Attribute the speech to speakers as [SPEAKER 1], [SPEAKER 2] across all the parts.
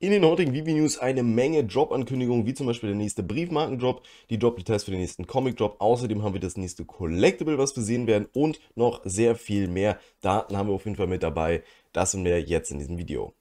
[SPEAKER 1] In den heutigen VB News eine Menge Drop-Ankündigungen, wie zum Beispiel der nächste Briefmarkendrop, die Drop-Details für den nächsten Comic-Drop. Außerdem haben wir das nächste Collectible, was wir sehen werden und noch sehr viel mehr. Daten haben wir auf jeden Fall mit dabei. Das und mehr jetzt in diesem Video.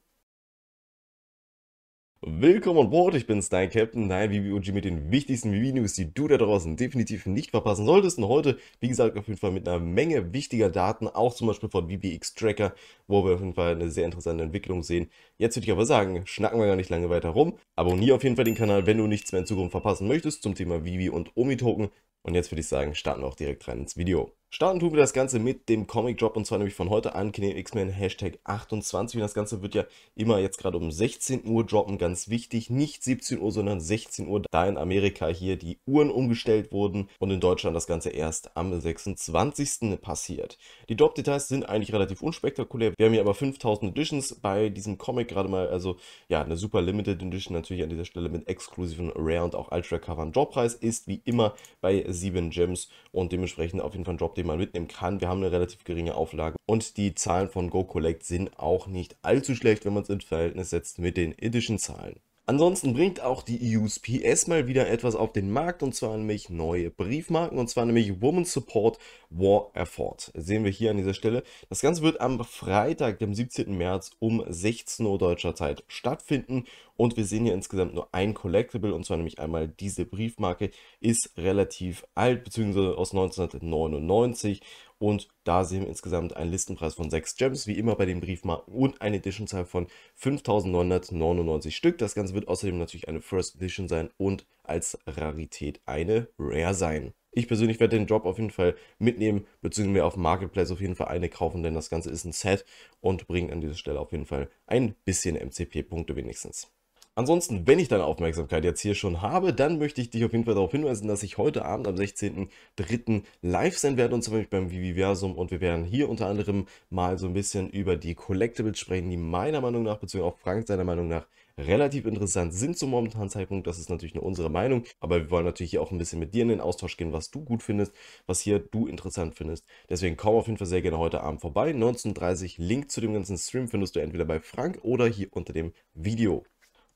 [SPEAKER 1] Willkommen an Bord, ich bin's, dein Captain, dein BBOG mit den wichtigsten BB-News, die du da draußen definitiv nicht verpassen solltest. Und heute, wie gesagt, auf jeden Fall mit einer Menge wichtiger Daten, auch zum Beispiel von BBX Tracker, wo wir auf jeden Fall eine sehr interessante Entwicklung sehen. Jetzt würde ich aber sagen, schnacken wir gar nicht lange weiter rum. Abonniere auf jeden Fall den Kanal, wenn du nichts mehr in Zukunft verpassen möchtest zum Thema Vivi und Omi-Token. Und jetzt würde ich sagen, starten wir auch direkt rein ins Video. Starten tun wir das Ganze mit dem Comic Drop und zwar nämlich von heute an, Kinem X-Men Hashtag 28. Und das Ganze wird ja immer jetzt gerade um 16 Uhr droppen, ganz wichtig. Nicht 17 Uhr, sondern 16 Uhr, da in Amerika hier die Uhren umgestellt wurden und in Deutschland das Ganze erst am 26. passiert. Die Drop-Details sind eigentlich relativ unspektakulär. Wir haben hier aber 5000 Editions bei diesem Comic gerade mal, also ja, eine super Limited Edition natürlich an dieser Stelle mit exklusiven Rare und auch Ultra Cover. Drop-Preis ist wie immer bei 7 Gems und dementsprechend auf jeden Fall ein Drop den man mitnehmen kann. Wir haben eine relativ geringe Auflage und die Zahlen von Go Collect sind auch nicht allzu schlecht, wenn man es ins Verhältnis setzt mit den Edition-Zahlen. Ansonsten bringt auch die e USPS mal wieder etwas auf den Markt und zwar nämlich neue Briefmarken und zwar nämlich Woman Support War Effort. Das sehen wir hier an dieser Stelle. Das Ganze wird am Freitag, dem 17. März um 16 Uhr deutscher Zeit stattfinden und wir sehen hier insgesamt nur ein Collectible und zwar nämlich einmal diese Briefmarke ist relativ alt bzw. aus 1999 und da sehen wir insgesamt einen Listenpreis von 6 Gems, wie immer bei den Briefmarken und eine Editionzahl von 5999 Stück. Das Ganze wird außerdem natürlich eine First Edition sein und als Rarität eine Rare sein. Ich persönlich werde den Drop auf jeden Fall mitnehmen, beziehungsweise auf Marketplace auf jeden Fall eine kaufen, denn das Ganze ist ein Set und bringt an dieser Stelle auf jeden Fall ein bisschen MCP-Punkte wenigstens. Ansonsten, wenn ich deine Aufmerksamkeit jetzt hier schon habe, dann möchte ich dich auf jeden Fall darauf hinweisen, dass ich heute Abend am 16.03. live sein werde und zwar beim Viviversum und wir werden hier unter anderem mal so ein bisschen über die Collectibles sprechen, die meiner Meinung nach, beziehungsweise auch Frank seiner Meinung nach, relativ interessant sind zum momentanen Zeitpunkt. Das ist natürlich nur unsere Meinung, aber wir wollen natürlich hier auch ein bisschen mit dir in den Austausch gehen, was du gut findest, was hier du interessant findest. Deswegen komm auf jeden Fall sehr gerne heute Abend vorbei. 19.30 Uhr, Link zu dem ganzen Stream findest du entweder bei Frank oder hier unter dem Video.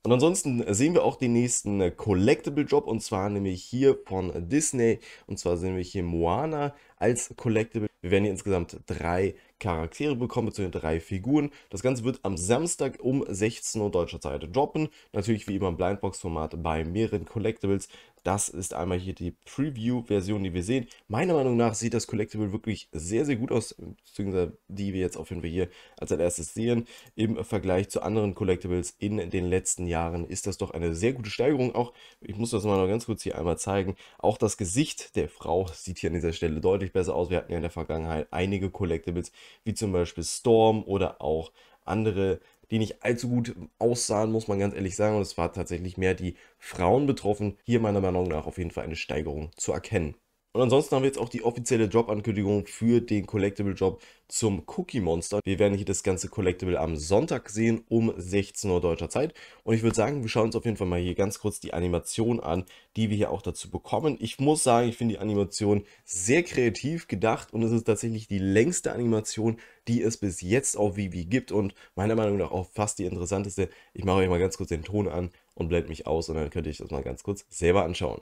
[SPEAKER 1] Und ansonsten sehen wir auch den nächsten äh, Collectible job und zwar nämlich hier von Disney. Und zwar sehen wir hier Moana als Collectible. Wir werden hier insgesamt drei Charaktere bekommen, zu den drei Figuren. Das Ganze wird am Samstag um 16 Uhr deutscher Zeit droppen. Natürlich wie immer im Blindbox-Format bei mehreren Collectibles. Das ist einmal hier die Preview-Version, die wir sehen. Meiner Meinung nach sieht das Collectible wirklich sehr, sehr gut aus, beziehungsweise die wir jetzt auf jeden Fall hier als erstes sehen. Im Vergleich zu anderen Collectibles in den letzten Jahren ist das doch eine sehr gute Steigerung. Auch, ich muss das mal noch ganz kurz hier einmal zeigen, auch das Gesicht der Frau sieht hier an dieser Stelle deutlich besser aus. Wir hatten ja in der Vergangenheit einige Collectibles, wie zum Beispiel Storm oder auch andere, die nicht allzu gut aussahen, muss man ganz ehrlich sagen. Und es war tatsächlich mehr die Frauen betroffen. Hier meiner Meinung nach auf jeden Fall eine Steigerung zu erkennen. Und ansonsten haben wir jetzt auch die offizielle Drop-Ankündigung für den Collectible Job zum Cookie Monster. Wir werden hier das ganze Collectible am Sonntag sehen um 16 Uhr deutscher Zeit. Und ich würde sagen, wir schauen uns auf jeden Fall mal hier ganz kurz die Animation an, die wir hier auch dazu bekommen. Ich muss sagen, ich finde die Animation sehr kreativ gedacht und es ist tatsächlich die längste Animation, die es bis jetzt auf Vivi gibt und meiner Meinung nach auch fast die interessanteste. Ich mache euch mal ganz kurz den Ton an und blende mich aus und dann könnt ihr euch das mal ganz kurz selber anschauen.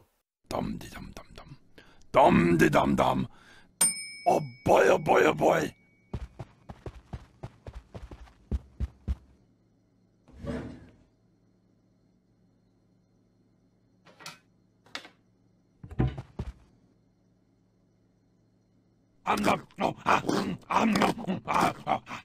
[SPEAKER 1] Dum, die, dum, dum. Dum de dum dum. Oh boy, oh boy, oh boy. I'm not, no, i ah, mm, I'm not, I'm mm, not. Ah, ah,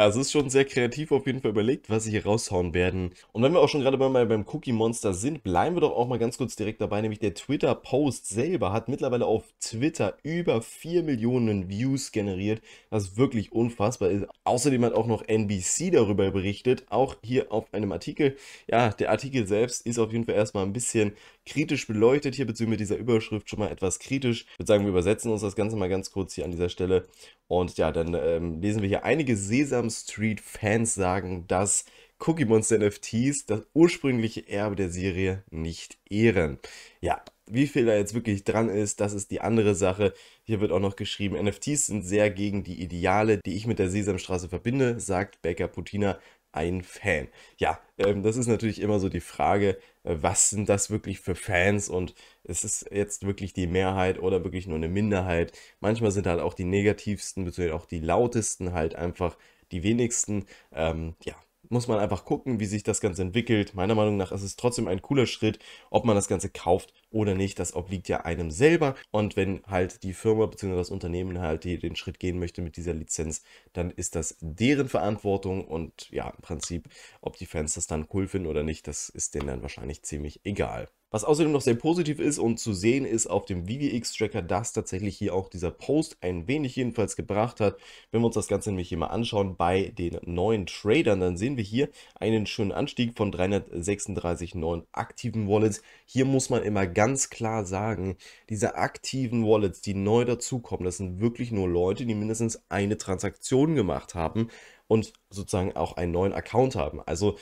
[SPEAKER 1] Ja, es ist schon sehr kreativ auf jeden Fall überlegt, was sie hier raushauen werden. Und wenn wir auch schon gerade mal beim Cookie Monster sind, bleiben wir doch auch mal ganz kurz direkt dabei, nämlich der Twitter-Post selber hat mittlerweile auf Twitter über 4 Millionen Views generiert, was wirklich unfassbar ist. Außerdem hat auch noch NBC darüber berichtet, auch hier auf einem Artikel. Ja, der Artikel selbst ist auf jeden Fall erstmal ein bisschen kritisch beleuchtet hier, beziehungsweise mit dieser Überschrift schon mal etwas kritisch. Ich würde sagen, wir übersetzen uns das Ganze mal ganz kurz hier an dieser Stelle. Und ja, dann ähm, lesen wir hier einige Sesam Street Fans sagen, dass Cookie Monster NFTs das ursprüngliche Erbe der Serie nicht ehren. Ja, wie viel da jetzt wirklich dran ist, das ist die andere Sache. Hier wird auch noch geschrieben, NFTs sind sehr gegen die Ideale, die ich mit der Sesamstraße verbinde, sagt Becker Putina, ein Fan. Ja, ähm, das ist natürlich immer so die Frage, äh, was sind das wirklich für Fans und ist es jetzt wirklich die Mehrheit oder wirklich nur eine Minderheit? Manchmal sind halt auch die negativsten, beziehungsweise auch die lautesten halt einfach die wenigsten. Ähm, ja, muss man einfach gucken, wie sich das Ganze entwickelt. Meiner Meinung nach ist es trotzdem ein cooler Schritt, ob man das Ganze kauft oder nicht. Das obliegt ja einem selber. Und wenn halt die Firma bzw. das Unternehmen halt den Schritt gehen möchte mit dieser Lizenz, dann ist das deren Verantwortung. Und ja, im Prinzip, ob die Fans das dann cool finden oder nicht, das ist denen dann wahrscheinlich ziemlich egal. Was außerdem noch sehr positiv ist und zu sehen ist auf dem VVX-Tracker, dass tatsächlich hier auch dieser Post ein wenig jedenfalls gebracht hat. Wenn wir uns das Ganze nämlich hier mal anschauen bei den neuen Tradern, dann sehen wir hier einen schönen Anstieg von 336 neuen aktiven Wallets. Hier muss man immer ganz klar sagen, diese aktiven Wallets, die neu dazukommen, das sind wirklich nur Leute, die mindestens eine Transaktion gemacht haben und sozusagen auch einen neuen Account haben. Also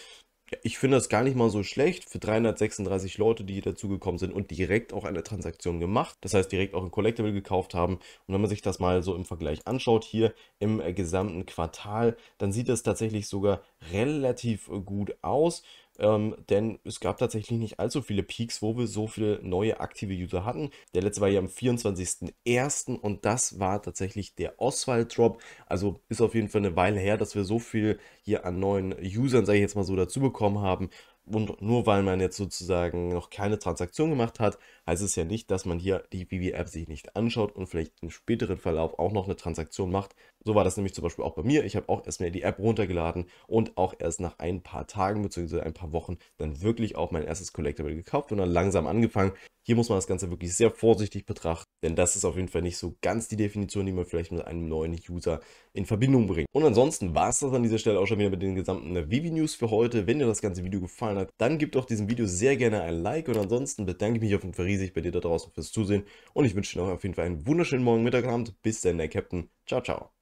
[SPEAKER 1] ich finde das gar nicht mal so schlecht für 336 Leute, die dazugekommen sind und direkt auch eine Transaktion gemacht. Das heißt, direkt auch ein Collectible gekauft haben. Und wenn man sich das mal so im Vergleich anschaut, hier im äh, gesamten Quartal, dann sieht das tatsächlich sogar relativ äh, gut aus. Ähm, denn es gab tatsächlich nicht allzu viele Peaks, wo wir so viele neue aktive User hatten. Der letzte war ja am 24.01. und das war tatsächlich der Oswald-Drop. Also ist auf jeden Fall eine Weile her, dass wir so viel hier an neuen Usern, sage ich jetzt mal so, dazu bekommen haben und nur weil man jetzt sozusagen noch keine Transaktion gemacht hat, heißt es ja nicht, dass man hier die BB-App sich nicht anschaut und vielleicht im späteren Verlauf auch noch eine Transaktion macht. So war das nämlich zum Beispiel auch bei mir. Ich habe auch erstmal die App runtergeladen und auch erst nach ein paar Tagen bzw. ein paar Wochen dann wirklich auch mein erstes Collectible gekauft und dann langsam angefangen. Hier muss man das Ganze wirklich sehr vorsichtig betrachten denn das ist auf jeden Fall nicht so ganz die Definition, die man vielleicht mit einem neuen User in Verbindung bringt. Und ansonsten war es das an dieser Stelle auch schon wieder mit den gesamten Vivi News für heute. Wenn dir das ganze Video gefallen hat, dann gib doch diesem Video sehr gerne ein Like. Und ansonsten bedanke ich mich auf jeden Fall riesig bei dir da draußen fürs Zusehen. Und ich wünsche dir noch auf jeden Fall einen wunderschönen Morgen, Mittag, Abend. Bis dann, der Captain. Ciao, ciao.